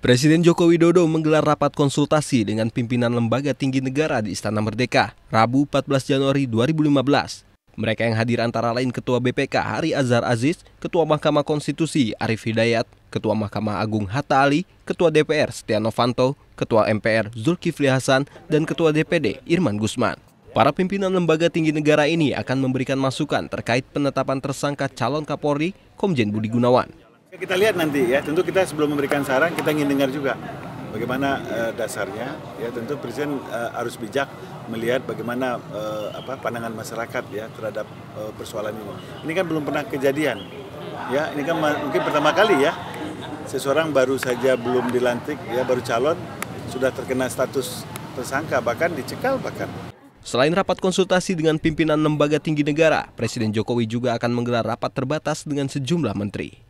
Presiden Joko Widodo menggelar rapat konsultasi dengan pimpinan lembaga tinggi negara di Istana Merdeka, Rabu 14 Januari 2015. Mereka yang hadir antara lain Ketua BPK Hari Azhar Aziz, Ketua Mahkamah Konstitusi Arif Hidayat, Ketua Mahkamah Agung Hatta Ali, Ketua DPR Setia Novanto, Ketua MPR Zulkifli Hasan, dan Ketua DPD Irman Gusman. Para pimpinan lembaga tinggi negara ini akan memberikan masukan terkait penetapan tersangka calon Kapolri Komjen Budi Gunawan. Ya, kita lihat nanti ya, tentu kita sebelum memberikan saran kita ingin dengar juga bagaimana uh, dasarnya ya tentu presiden uh, harus bijak melihat bagaimana uh, apa pandangan masyarakat ya terhadap uh, persoalan ini. Ini kan belum pernah kejadian. Ya, ini kan mungkin pertama kali ya. Seseorang baru saja belum dilantik ya baru calon sudah terkena status tersangka bahkan dicekal bahkan. Selain rapat konsultasi dengan pimpinan lembaga tinggi negara, Presiden Jokowi juga akan menggelar rapat terbatas dengan sejumlah menteri.